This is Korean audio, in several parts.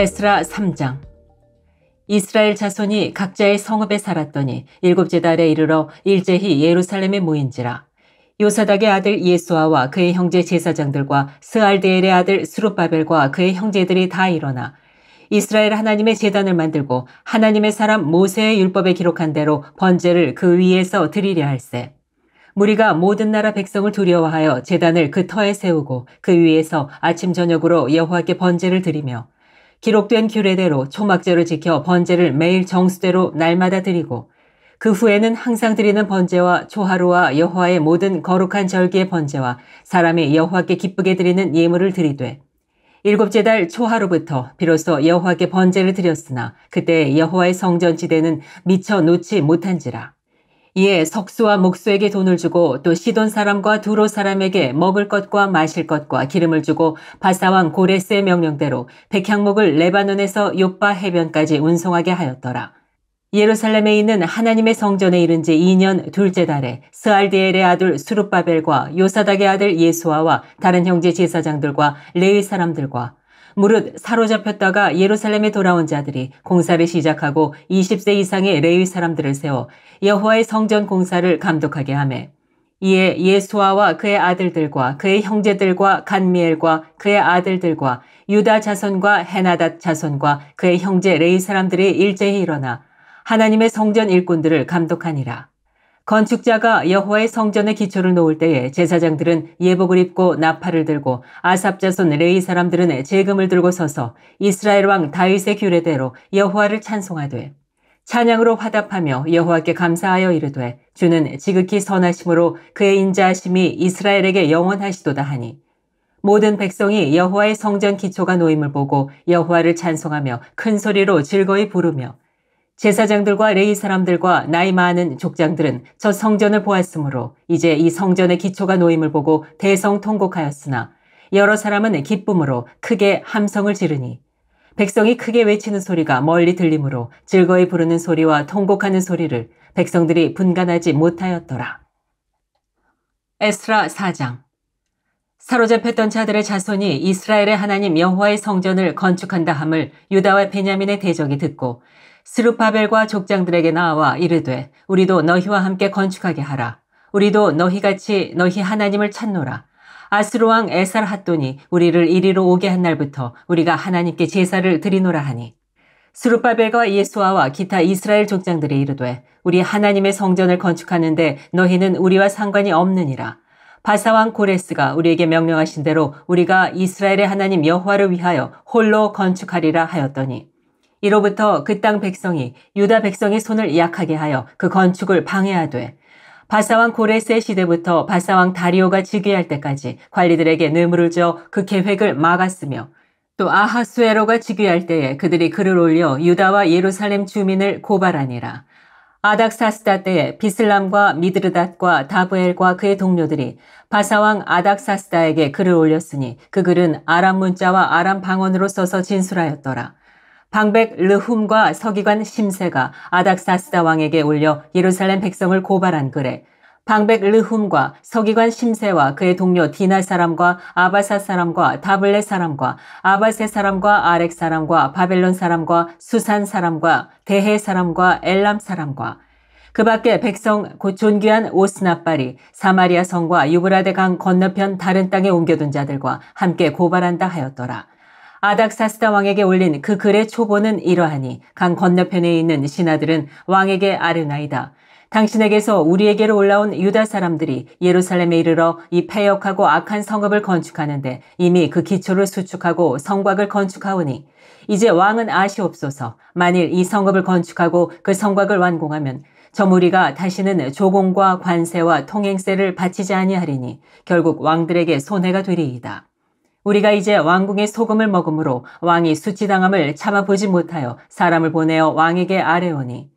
에스라 3장 이스라엘 자손이 각자의 성읍에 살았더니 일곱째 달에 이르러 일제히 예루살렘에 모인지라. 요사닥의 아들 예수아와 그의 형제 제사장들과 스알데엘의 아들 스룹바벨과 그의 형제들이 다 일어나 이스라엘 하나님의 재단을 만들고 하나님의 사람 모세의 율법에 기록한 대로 번제를 그 위에서 드리려 할세. 무리가 모든 나라 백성을 두려워하여 재단을 그 터에 세우고 그 위에서 아침 저녁으로 여호와께 번제를 드리며 기록된 규례대로 초막절을 지켜 번제를 매일 정수대로 날마다 드리고 그 후에는 항상 드리는 번제와 초하루와 여호와의 모든 거룩한 절기의 번제와 사람이 여호와께 기쁘게 드리는 예물을 드리되 일곱째 달 초하루부터 비로소 여호와께 번제를 드렸으나 그때 여호와의 성전 지대는 미처 놓지 못한지라 이에 석수와 목수에게 돈을 주고 또 시돈 사람과 두로 사람에게 먹을 것과 마실 것과 기름을 주고 바사왕 고레스의 명령대로 백향목을 레바논에서 요빠 해변까지 운송하게 하였더라. 예루살렘에 있는 하나님의 성전에 이른 지 2년 둘째 달에 스알디엘의 아들 수룹바벨과 요사닥의 아들 예수아와 다른 형제 제사장들과 레위 사람들과 무릇 사로잡혔다가 예루살렘에 돌아온 자들이 공사를 시작하고 20세 이상의 레위 사람들을 세워 여호와의 성전 공사를 감독하게 하매 이에 예수아와 그의 아들들과 그의 형제들과 간미엘과 그의 아들들과 유다 자손과 헤나닷 자손과 그의 형제 레이 사람들이 일제히 일어나 하나님의 성전 일꾼들을 감독하니라. 건축자가 여호와의 성전의 기초를 놓을 때에 제사장들은 예복을 입고 나팔을 들고 아삽 자손 레이 사람들은 재금을 들고 서서 이스라엘 왕 다윗의 규례대로 여호와를 찬송하되 찬양으로 화답하며 여호와께 감사하여 이르되 주는 지극히 선하심으로 그의 인자하심이 이스라엘에게 영원하시도다 하니 모든 백성이 여호와의 성전 기초가 놓임을 보고 여호와를 찬송하며 큰 소리로 즐거이 부르며 제사장들과 레이 사람들과 나이 많은 족장들은 저 성전을 보았으므로 이제 이 성전의 기초가 놓임을 보고 대성통곡하였으나 여러 사람은 기쁨으로 크게 함성을 지르니 백성이 크게 외치는 소리가 멀리 들림으로 즐거이 부르는 소리와 통곡하는 소리를 백성들이 분간하지 못하였더라. 에스라 4장 사로잡혔던 자들의 자손이 이스라엘의 하나님 여호와의 성전을 건축한다 함을 유다와 베냐민의 대적이 듣고 스루파벨과 족장들에게 나와 이르되 우리도 너희와 함께 건축하게 하라. 우리도 너희같이 너희 하나님을 찾노라. 아스로왕 에살 핫돈이 우리를 이리로 오게 한 날부터 우리가 하나님께 제사를 드리노라 하니 스루파벨과 예수아와 기타 이스라엘 족장들이 이르되 우리 하나님의 성전을 건축하는데 너희는 우리와 상관이 없느니라. 바사왕 고레스가 우리에게 명령하신 대로 우리가 이스라엘의 하나님 여호와를 위하여 홀로 건축하리라 하였더니 이로부터 그 땅 백성이 유다 백성의 손을 약하게 하여 그 건축을 방해하되 바사왕 고레스의 시대부터 바사왕 다리오가 즉위할 때까지 관리들에게 뇌물을 줘 그 계획을 막았으며 또 아하수에로가 즉위할 때에 그들이 그를 올려 유다와 예루살렘 주민을 고발하니라. 아닥사스다 때에 비슬람과 미드르닷과 다브엘과 그의 동료들이 바사왕 아닥사스다에게 글을 올렸으니 그 글은 아람 문자와 아람 방언으로 써서 진술하였더라. 방백 르훔과 서기관 심세가 아닥사스다 왕에게 올려 예루살렘 백성을 고발한 글에 방백 르훔과 서기관 심세와 그의 동료 디나 사람과 아바사 사람과 다블레 사람과 아바세 사람과 아렉 사람과 바벨론 사람과 수산 사람과 대해 사람과 엘람 사람과 그 밖에 백성 곧 존귀한 오스나빨이 사마리아 성과 유브라데 강 건너편 다른 땅에 옮겨둔 자들과 함께 고발한다 하였더라. 아닥사스다 왕에게 올린 그 글의 초보는 이러하니 강 건너편에 있는 신하들은 왕에게 아르나이다. 당신에게서 우리에게로 올라온 유다 사람들이 예루살렘에 이르러 이 폐역하고 악한 성읍을 건축하는데 이미 그 기초를 수축하고 성곽을 건축하오니 이제 왕은 아시옵소서 만일 이 성읍을 건축하고 그 성곽을 완공하면 저 무리가 다시는 조공과 관세와 통행세를 바치지 아니하리니 결국 왕들에게 손해가 되리이다. 우리가 이제 왕궁의 소금을 먹음으로 왕이 수치당함을 참아보지 못하여 사람을 보내어 왕에게 아뢰오니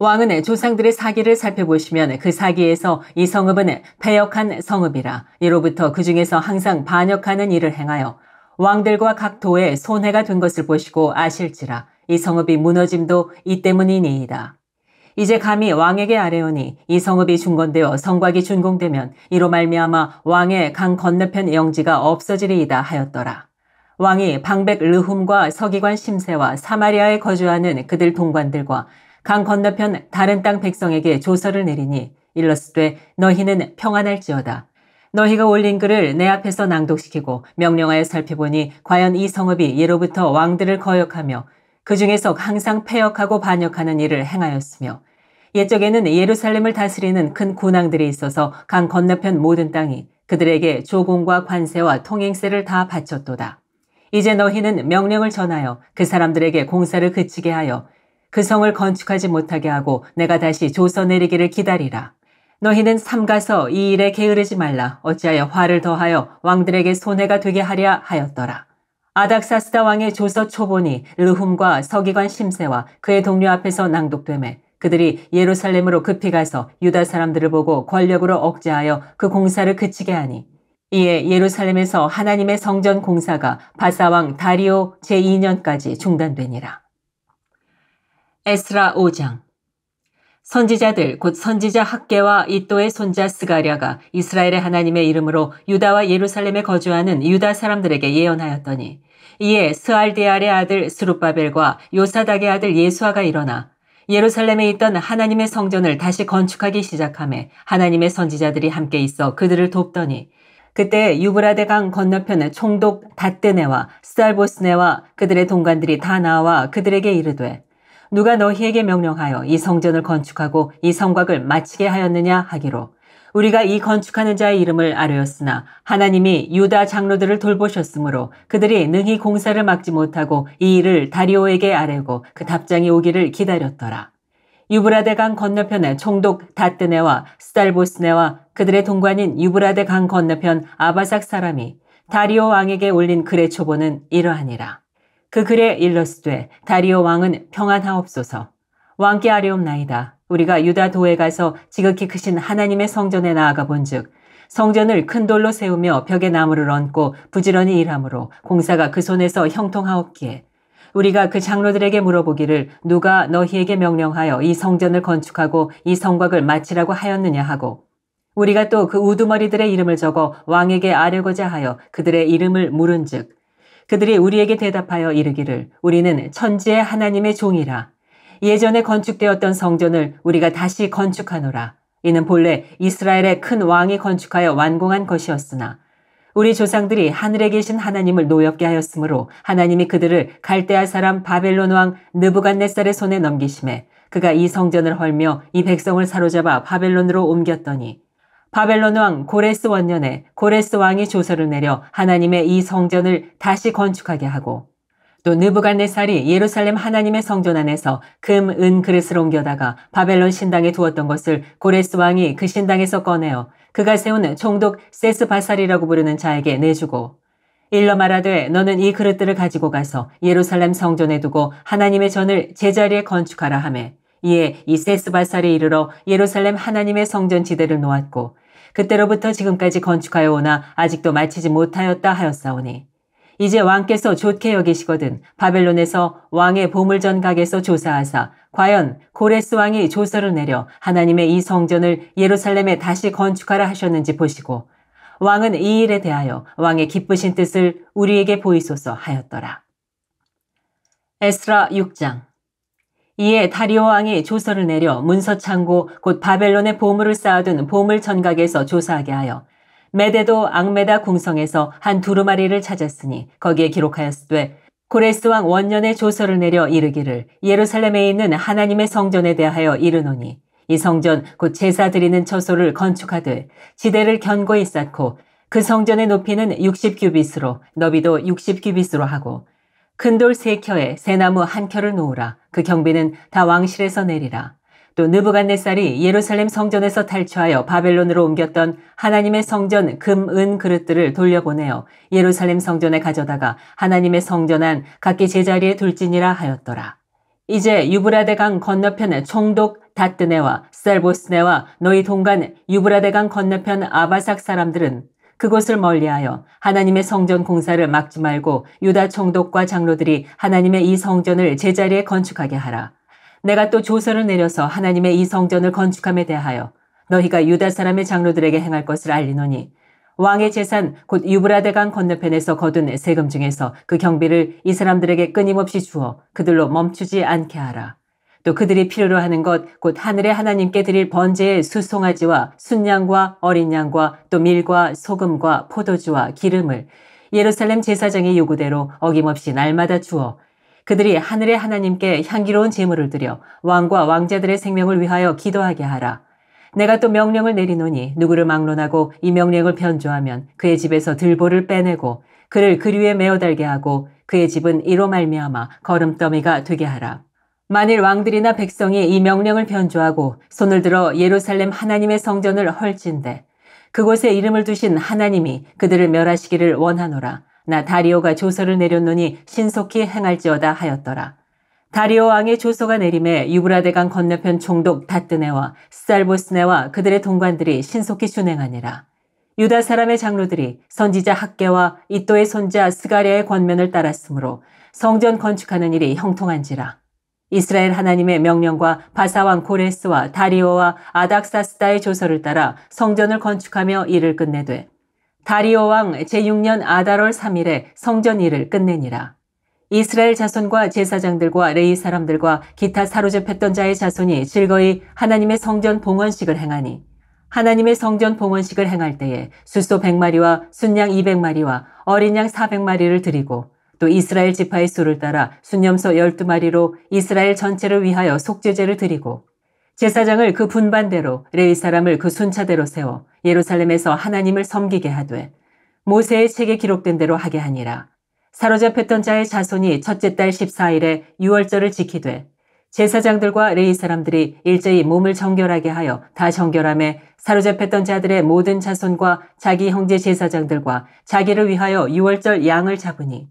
왕은 조상들의 사기를 살펴보시면 그 사기에서 이 성읍은 패역한 성읍이라 이로부터 그 중에서 항상 반역하는 일을 행하여 왕들과 각 도에 손해가 된 것을 보시고 아실지라 이 성읍이 무너짐도 이 때문이니이다. 이제 감히 왕에게 아뢰오니 이 성읍이 중건되어 성곽이 준공되면 이로 말미암아 왕의 강 건너편 영지가 없어지리이다 하였더라. 왕이 방백 르훔과 서기관 심세와 사마리아에 거주하는 그들 동관들과 강 건너편 다른 땅 백성에게 조서를 내리니 일렀을되 너희는 평안할지어다. 너희가 올린 글을 내 앞에서 낭독시키고 명령하여 살펴보니 과연 이 성읍이 예로부터 왕들을 거역하며 그 중에서 항상 폐역하고 반역하는 일을 행하였으며 옛적에는 예루살렘을 다스리는 큰 군왕들이 있어서 강 건너편 모든 땅이 그들에게 조공과 관세와 통행세를 다 바쳤도다. 이제 너희는 명령을 전하여 그 사람들에게 공사를 그치게 하여 그 성을 건축하지 못하게 하고 내가 다시 조서 내리기를 기다리라. 너희는 삼가서 이 일에 게으르지 말라. 어찌하여 화를 더하여 왕들에게 손해가 되게 하랴 하였더라. 아닥사스다 왕의 조서 초본이 르훔과 서기관 심세와 그의 동료 앞에서 낭독됨에 그들이 예루살렘으로 급히 가서 유다 사람들을 보고 권력으로 억제하여 그 공사를 그치게 하니 이에 예루살렘에서 하나님의 성전 공사가 바사왕 다리오 제2년까지 중단되니라. 에스라 5장 선지자들 곧 선지자 학계와 이또의 손자 스가랴가 이스라엘의 하나님의 이름으로 유다와 예루살렘에 거주하는 유다 사람들에게 예언하였더니 이에 스알디알의 아들 스룹바벨과 요사닥의 아들 예수아가 일어나 예루살렘에 있던 하나님의 성전을 다시 건축하기 시작함에 하나님의 선지자들이 함께 있어 그들을 돕더니 그때 유브라데강 건너편의 총독 다뜨네와 스알보스네와 그들의 동관들이 다 나와 그들에게 이르되 누가 너희에게 명령하여 이 성전을 건축하고 이 성곽을 마치게 하였느냐 하기로 우리가 이 건축하는 자의 이름을 아뢰었으나 하나님이 유다 장로들을 돌보셨으므로 그들이 능히 공사를 막지 못하고 이 일을 다리오에게 아뢰고 그 답장이 오기를 기다렸더라. 유브라데강 건너편의 총독 다뜨네와 스달보스네와 그들의 동관인 유브라데강 건너편 아바삭 사람이 다리오 왕에게 올린 글의 초보는 이러하니라. 그 글에 일러스되 다리오 왕은 평안하옵소서. 왕께 아뢰옵나이다. 우리가 유다 도에 가서 지극히 크신 하나님의 성전에 나아가 본즉 성전을 큰 돌로 세우며 벽에 나무를 얹고 부지런히 일하므로 공사가 그 손에서 형통하옵기에 우리가 그 장로들에게 물어보기를 누가 너희에게 명령하여 이 성전을 건축하고 이 성곽을 마치라고 하였느냐 하고 우리가 또 그 우두머리들의 이름을 적어 왕에게 아뢰고자 하여 그들의 이름을 물은즉 그들이 우리에게 대답하여 이르기를 우리는 천지의 하나님의 종이라 예전에 건축되었던 성전을 우리가 다시 건축하노라. 이는 본래 이스라엘의 큰 왕이 건축하여 완공한 것이었으나 우리 조상들이 하늘에 계신 하나님을 노엽게 하였으므로 하나님이 그들을 갈대아 사람 바벨론 왕 느부갓네살의 손에 넘기심에 그가 이 성전을 헐며 이 백성을 사로잡아 바벨론으로 옮겼더니 바벨론 왕 고레스 원년에 고레스 왕이 조서를 내려 하나님의 이 성전을 다시 건축하게 하고 또 느부갓네살이 예루살렘 하나님의 성전 안에서 금, 은 그릇을 옮겨다가 바벨론 신당에 두었던 것을 고레스 왕이 그 신당에서 꺼내어 그가 세운 총독 세스바살이라고 부르는 자에게 내주고 일러 말하되 너는 이 그릇들을 가지고 가서 예루살렘 성전에 두고 하나님의 전을 제자리에 건축하라 하매 이에 이 세스바살이 이르러 예루살렘 하나님의 성전 지대를 놓았고 그때로부터 지금까지 건축하여 오나 아직도 마치지 못하였다 하였사오니 이제 왕께서 좋게 여기시거든 바벨론에서 왕의 보물전 각에서 조사하사 과연 고레스 왕이 조서를 내려 하나님의 이 성전을 예루살렘에 다시 건축하라 하셨는지 보시고 왕은 이 일에 대하여 왕의 기쁘신 뜻을 우리에게 보이소서 하였더라. 에스라 6장 이에 다리오 왕이 조서를 내려 문서 창고 곧 바벨론의 보물을 쌓아둔 보물 전각에서 조사하게 하여 메데도악메다 궁성에서 한 두루마리를 찾았으니 거기에 기록하였으되 고레스 왕원년의 조서를 내려 이르기를 예루살렘에 있는 하나님의 성전에 대하여 이르노니 이 성전 곧 제사 드리는 처소를 건축하되 지대를 견고히 쌓고 그 성전의 높이는 60규빗으로 너비도 60규빗으로 하고 큰 돌 세 켜에 새나무 한 켜를 놓으라 그 경비는 다 왕실에서 내리라 또 느부갓네살이 예루살렘 성전에서 탈취하여 바벨론으로 옮겼던 하나님의 성전 금, 은 그릇들을 돌려보내어 예루살렘 성전에 가져다가 하나님의 성전안 각기 제자리에 둘지니라 하였더라. 이제 유브라데강 건너편 총독 다뜨네와 셀보스네와 너희 동간 유브라데강 건너편 아바삭 사람들은 그곳을 멀리하여 하나님의 성전 공사를 막지 말고 유다 총독과 장로들이 하나님의 이 성전을 제자리에 건축하게 하라. 내가 또 조서를 내려서 하나님의 이 성전을 건축함에 대하여 너희가 유다 사람의 장로들에게 행할 것을 알리노니 왕의 재산 곧 유브라데강 건너편에서 거둔 세금 중에서 그 경비를 이 사람들에게 끊임없이 주어 그들로 멈추지 않게 하라. 또 그들이 필요로 하는 것 곧 하늘의 하나님께 드릴 번제의 수송아지와 순양과 어린 양과 또 밀과 소금과 포도주와 기름을 예루살렘 제사장의 요구대로 어김없이 날마다 주어 그들이 하늘의 하나님께 향기로운 제물을 드려 왕과 왕자들의 생명을 위하여 기도하게 하라. 내가 또 명령을 내리노니 누구를 막론하고 이 명령을 변조하면 그의 집에서 들보를 빼내고 그를 그류에 메어 달게 하고 그의 집은 이로 말미암아 걸음 더미가 되게 하라. 만일 왕들이나 백성이 이 명령을 변조하고 손을 들어 예루살렘 하나님의 성전을 헐진대 그곳에 이름을 두신 하나님이 그들을 멸하시기를 원하노라. 나 다리오가 조서를 내렸노니 신속히 행할지어다 하였더라. 다리오 왕의 조서가 내림에 유브라데강 건너편 총독 다뜨네와 살보스네와 그들의 동관들이 신속히 순행하니라 유다 사람의 장로들이 선지자 학계와 이또의 손자 스가리아의 권면을 따랐으므로 성전 건축하는 일이 형통한지라. 이스라엘 하나님의 명령과 바사왕 고레스와 다리오와 아닥사스다의 조서를 따라 성전을 건축하며 일을 끝내되 다리오 왕 제6년 아달월 3일에 성전 일을 끝내니라. 이스라엘 자손과 제사장들과 레이 사람들과 기타 사로잡혔던 자의 자손이 즐거이 하나님의 성전 봉헌식을 행하니 하나님의 성전 봉헌식을 행할 때에 수소 100마리와 순양 200마리와 어린 양 400마리를 드리고 또 이스라엘 지파의 수를 따라 순염소 12마리로 이스라엘 전체를 위하여 속죄제를 드리고 제사장을 그 분반대로 레위 사람을 그 순차대로 세워 예루살렘에서 하나님을 섬기게 하되 모세의 책에 기록된 대로 하게 하니라. 사로잡혔던 자의 자손이 첫째 달 14일에 6월절을 지키되 제사장들과 레이 사람들이 일제히 몸을 정결하게 하여 다 정결함에 사로잡혔던 자들의 모든 자손과 자기 형제 제사장들과 자기를 위하여 6월절 양을 잡으니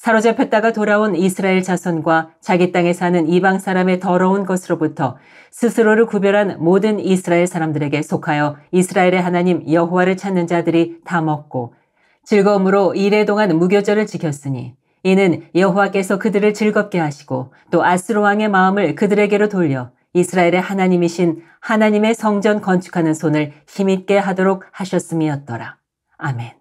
사로잡혔다가 돌아온 이스라엘 자손과 자기 땅에 사는 이방 사람의 더러운 것으로부터 스스로를 구별한 모든 이스라엘 사람들에게 속하여 이스라엘의 하나님 여호와를 찾는 자들이 다 먹고 즐거움으로 이래 동안 무교절을 지켰으니 이는 여호와께서 그들을 즐겁게 하시고 또 아스로 왕의 마음을 그들에게로 돌려 이스라엘의 하나님이신 하나님의 성전 건축하는 손을 힘있게 하도록 하셨음이었더라. 아멘.